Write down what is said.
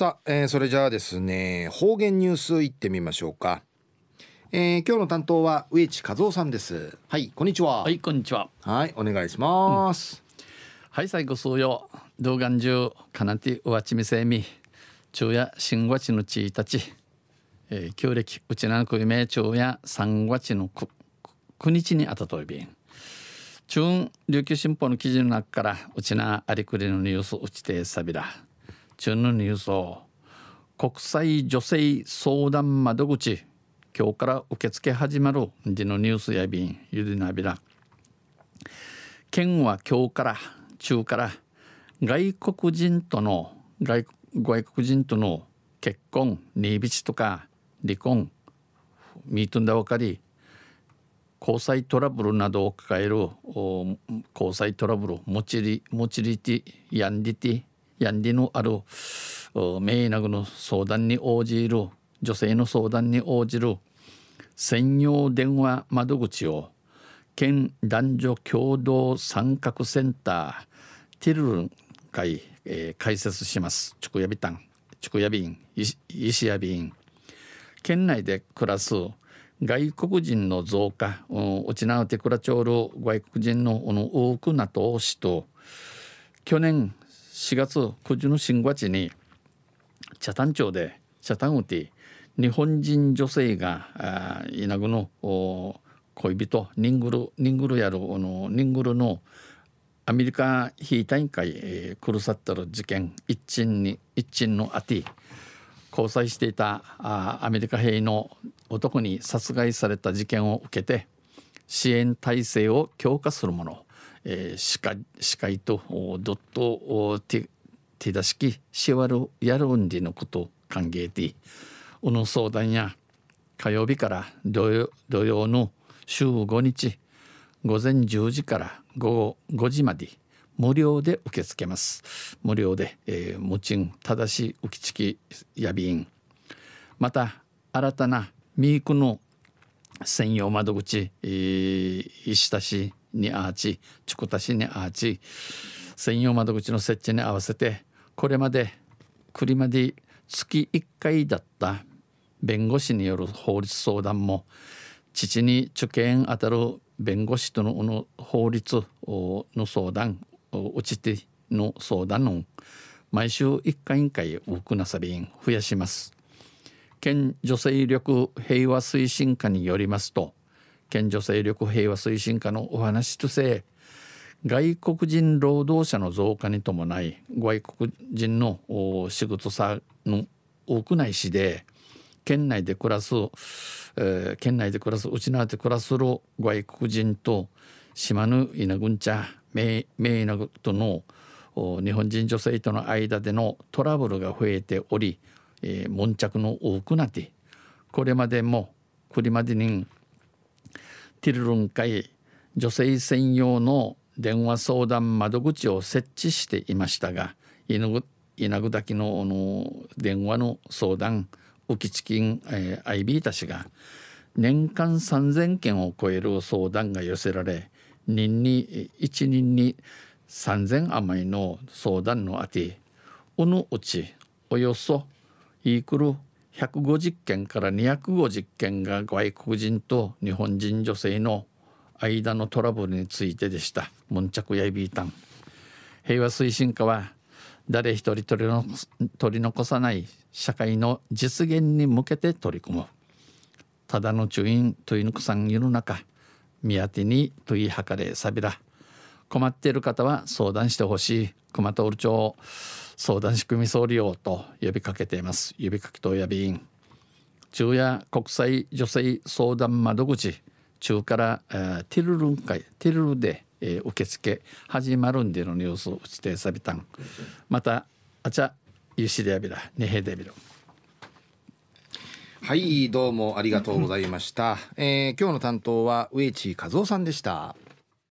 さあ、えー、それじゃあですね方言ニュースいってみましょうか、えー、今日の担当は植地和夫さんですはいこんにちははいこんにちははいお願いします、うん、はい最後数曜動画中かなてうわちみせみ昼夜新月のちいたち、えー、旧暦うちなく夢昼夜三月のく9日にあたといびん中琉球新報の記事の中からうちなありくりのニュースうちてさびら中のニュースを国際女性相談窓口今日から受付始まるでのニュースやびんゆでなびら県は今日から中から外国人との外外国人との結婚にいびちとか離婚ミートンだわかり交際トラブルなどを抱える交際トラブルモチリモチリティヤンリティやんりのある名なぐの相談に応じる女性の相談に応じる専用電話窓口を県男女共同参画センターティルルン会、えー、開設します竹谷ヤビタンチクヤビンイシビン県内で暮らす外国人の増加、うん、なうてくらちょうる外国人の、う多くなとしと去年4月9日の新月に茶谷町で茶谷打日本人女性が稲具の恋人ニングルニングルやるあのニングルのアメリカ非大会、えー、クルサッタル事件一鎮に一鎮のあて交際していたあアメリカ兵の男に殺害された事件を受けて支援体制を強化するものえー、司会司会とドット手手出しきしわるやるんでのこと歓迎でおの相談や火曜日から土曜土曜の週5日午前10時から午後5時まで無料で受け付けます無料で、えー、もちんただしうきちきやびんまた新たなミークの専用窓口、えー、したしにあーちチコタシにアーチ専用窓口の設置に合わせてこれまで車で月1回だった弁護士による法律相談も父に受験当たる弁護士との法律の相談落ちての相談の毎週1回1回多くなさりん増やします。県女性力平和推進課によりますと県女性力平和推進課のお話とせ外国人労働者の増加に伴い外国人の仕事さの多くないしで県内で暮らす、えー、県内で暮らすうちなって暮らすの外国人と島の稲郡茶名稲との日本人女性との間でのトラブルが増えており、えー、悶着の多くなってこれまでもこれまでにティルルン会女性専用の電話相談窓口を設置していましたが稲具滝のの電話の相談浮地チキン、えー、IB たちが年間3,000件を超える相談が寄せられ人に1人に3,000余りの相談のあておのうちおよそイークル150件から250件が外国人と日本人女性の間のトラブルについてでしたム着やいびいたん平和推進課は誰一人取り取り残さない社会の実現に向けて取り組むただの中院問い残くさんいる中宮手に問いはかれさびら困っている方は相談してほしい熊徹町相談仕組み総理用と呼びかけています呼びかけと呼び員中夜国際女性相談窓口中から、えー、ティルルン会ティルルで、えー、受付始まるんでのニュースを指定さびたんまたあちゃゆしでやびらねへでびらはいどうもありがとうございました、えー、今日の担当は上地和夫さんでした